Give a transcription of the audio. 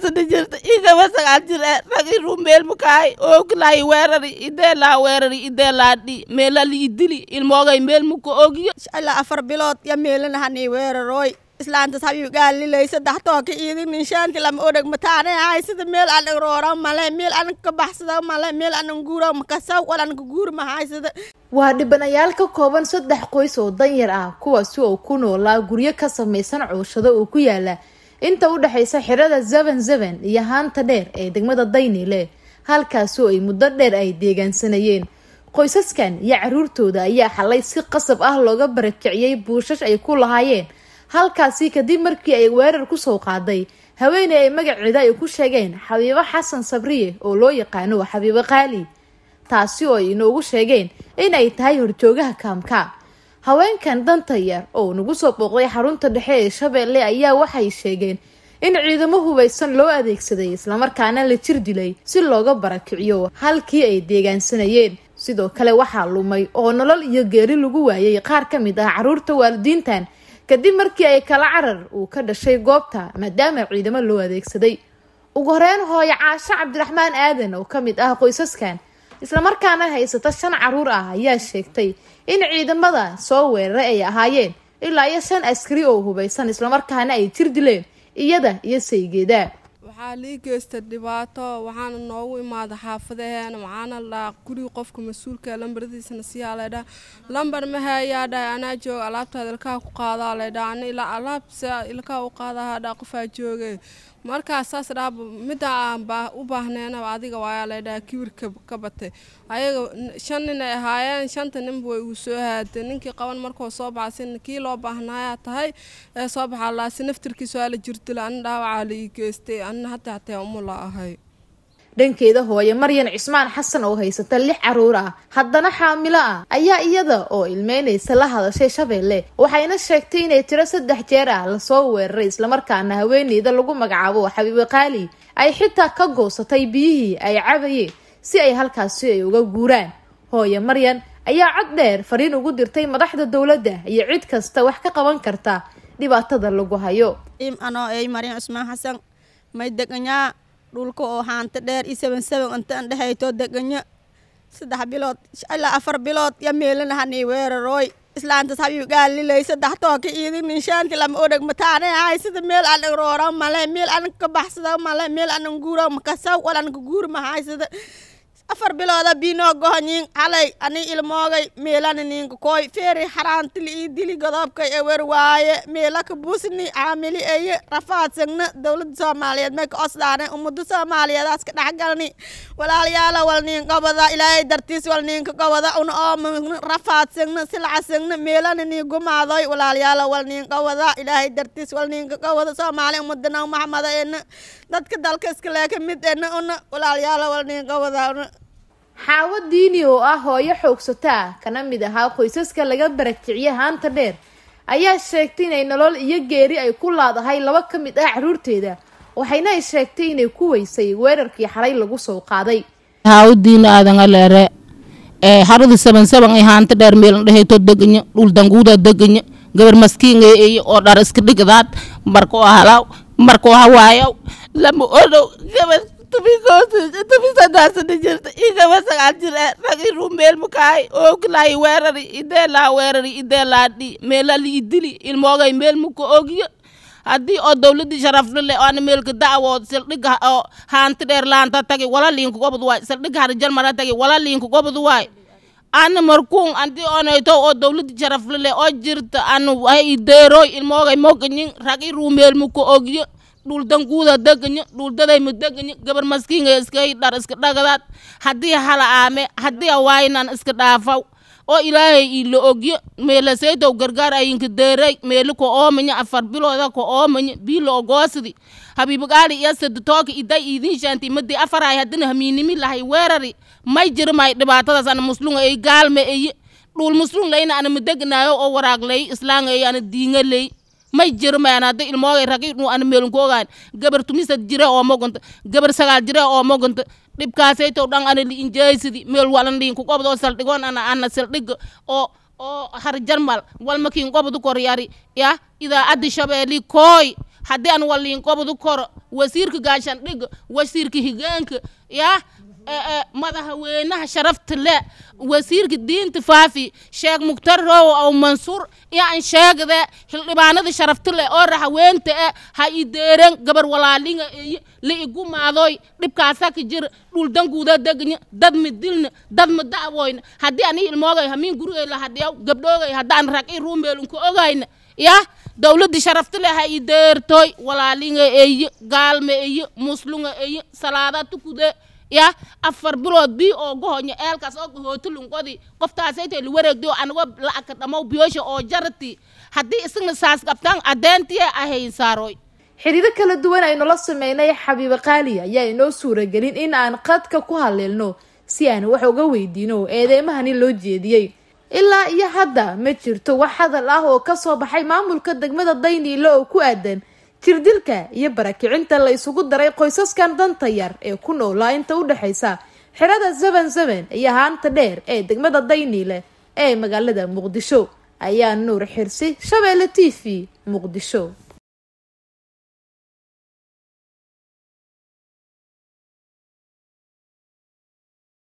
dhaqsada jirta igaba sagaal jir e ragi ruumeelma kahay oogilaa i weerari ideelaa weerari ideelaa dhi meelali idili ilmoogay meelma ka oogiyo ilaa afar bilood ya meelanahan i weerarooy islaantas habiib gaalilay saddex tooka iidin inshaanti lama odhag mataane ahay sida meel aan igroora male meel aan ka baxsada male meel aan guura makasaw wal aan guur mahay sida waa dhibanayaal ka kooban saddex qoys oo danyar ah kuwaasi oo ku noolaa guryo ka samaysan cooshado oo ku yaala inta u dhexaysa xirada zeven zeven iyo haanta dheer ee degmada daynile halkaasoo ay muddo dheer ay deegaansanayeen qoysaskan iyo caruurtooda ayaa xalay si qasab ah looga barakiciyey buushash ay ku lahaayeen halkaasi kadib markii ay weerar kusoo qaaday haweenay ay magaceeda ay ku sheegeen xabiibo xasan sabriye oo loo yaqaano xabiibo qaali taasi oo ay inoogu sheegeen in ay tahay horjoogaha kaamka haweenkan danta yar oo nagu soo booqday xarunta dhexe ee shabeelle ayaa waxay sheegeen in ciidamo hubaysan loo adeegsaday islamarkaana la jir dilay si looga barakiciyo halkii ay deegaansanayeen sidoo kale waxaa lumay oo nolol iyo geeri lagu waayay qaar ka mid ah caruurta waalidiintan kadib markii ay kala carar uu ka dhashay goobta maadaama ciidamo loo adeegsaday ugu horeyn hooyo caasho cabdiraxmaan aadan oo ka mid ah qoysaskan islamarkaana haysata shan caruur ah ayaa sheegtay in ciidamada soo weeraray ay ahaayeen ilaa iyo shan askari oo hubaysan islamarkaana ay jir dileen iyada iyo saygeeda waxaa lii geysta dhibaato waxaana noogu imaada xaafadaheen waxaana ladhaa gurigi qofka mas-uulka lambaradiisana siyaa laydhaa lambar mahayaa dha anaa jooga alaabtaada ilkaha ku qaadaa laydhaa ana ilaa alaab ilkaha u qaadahaa qofaa jooge markaas saas dhaa midaa aan u baahneynaba adiga waayaa laydhahaa kibirka ka batay ayaga shan nin ay ahaayeen shanta ninba way ugu soo haadeen ninkii qaban markuu soo baxa si kii loo baahnaayaa tahay ee soo baxaa laasi naftirkiisu aala la jirtila anin dhaawacaa la ii geystay anna hadda hataa umula ahay dhankeeda hooye maryan cismaan xasan oo haysata lix caruur ah haddana xaamilo ah ayaa iyada oo ilmeynaysa la hadashay shabeelle waxayna sheegtay inay tiro saddex jeer ah lasoo weeraray islamarkaana haweeneyda lagu magacaabo xabiibo qaali ay xitaa ka goosatay biyihii ay cabayeen si ay halkaasi ay uga guuraan hooye maryan ayaa cod dheer fariin ugu dirtay madaxda dowladda iyo cid kasta wax ka qaban karta dhibaatada lagu hayo dhulka oo haanta dheer i seban seban intaan dhahayto deganyo saddex bilood ilaa afar bilood ya meelanahani weerarooy islaantas habiyugaalilay saddex tooka iidinin ninshaanti lama odhag mataane ahay sida meel aan iroora male meel anan ka baxsada male meel anan guura makasaw wal anka guur mahay sida afar bilooda biinoo gohanyiin calay ani ilmoogay meelani niinka kooy feeri haraantili ii dili godobkay ewer waaye meelaka buusni caamili eye rafaadsigna dowlada soomaaliyeed mayka osdaane ummada soomaaliyeedaas ka dhexgalni walaalayaala wal niin ilaahay dartiis wal niinka una oomagna rafaadsigna silcasigna meelani nii gumaadoy walaalayaala wal niin ilaahay dartiis wal niinka gobada ummadanaw maxmada ena dadka dalka iskaleeka mid ena una walaalayaala wal niin una xaawo diini oo ah hooyo xoogsataa kana mid ahaa qoysaska laga barakiciyay haanta dheer ayaa sheegtay inay nolol iyo geeri ay ku laadahay laba ka mid ah caruurteeda waxayna ay sheegtay inay ku weysay weerarkii xalay lagu soo qaaday haawo diini aadan aleere ee eh, haradi saban saban ay haanta dheer meelan dhehayto degaña dhul danguuda degaña gabar maskiin eeeyo oo dhar iska dhigdaad markoo halaw markoo hawaayaw lama odhow gabar tubisoosijtubisadhaasani jirta igaba sagaal jir ee rag i rumeelmukaay oogilaahi weerari ideelaa weerari ideelaa dhi meelali idili ilmoogay meelmuka oogiyo haddii oo dawladdii sharafdhile oo ana meelka da'wood sildhiga oo haanti dheer laanta tagi wala liinku gobod waay sildhiga harjal mara tagi wala liinku gobod waay ana markuun andii onayto oo dawladdii sharaflile oo jirta anu hay ideeroy ilmoogay mokanyin rag i rumeelmuka oogiyo dhuldanguuda deganyo dhuldadayma deganyo gabar maskiinga iskay dhar iska dhagadaad haddii hala aame haddii awaayinan iska dhaafaw oo ilaahay ila ogyo meelasaydow gargaar ayinka deeray meeli ka oomanya afar bilooda ka oomanya biila ogoosidi habiibagaali iyo saditooka iday iidin shaanti madii afaray haddina hamiinimi lahay weerari may jira dhibaatadaas ana muslunga ay gaalma eye dhul muslung layna ana madeganaayo oo waraag lay ana diinga ley may jiro hadda ilmooga rag inuu an meelnkoogaan gabar tumisad jire oo magonta gabar sagaal jire oo magonta dhibkaasaytow dhan ana li'in jaaysidi meel walan liin ku qobdo saldhigoon ana ana saldhiga oo oo harjarmal walma kiin qobdu kor yari ya idaacadda shabeeli kooy haddii aan walliin qobdu koro wasiirka gaashandhiga wasiirka higaanka ya madaxweynaha sharafta le wasiirka diinta faafi sheekh mukhtar roowo ow mansuur iyo an sheegde xildhibaanada sharafta le oo raxaweynta e ha i deeren gabar walaalinga ey la igu maadoy dhibkaasaa ka jira dhuldanguuda degna dad ma dilna dad ma da'woyna haddii ani ilmoogay hamiin gurigay la gabdhoogay haddaan rag i ruumbeelunka ogayna yah dowladda sharafta le ha i deertooy walaalinga eye gaalma eye muslunga eye salaada ya afar bilood bii oogu hoyo eelkaas oo hootulunqodi qoftaasaytay lu wareegday oo anigo la'aka dhammow biyoosha oo jarati haddii isagna saas qabtaan addeentiya ahayn saarooy xidhiiro kala duwan aynu la sameynay xabiibo qaali ayaa inoo suuragelin in aan qadka ku haleelno si aan wax uga weydiino eedeymahani loo jeediyey ilaa iyo hadda ma jirto wax hadal ah oo kasoo baxay maamulka degmada dayniilo oo ku aadan jirdilka iyo barakicinta la isugu daray qoysaskan danta yar ee ku noolaa inta u dhexaysa xerada zeven zeven iyo haanta dheer ee degmada dayniile ee magaalada muqdisho ayaa nuur xirsi shabeelle t v muqdisho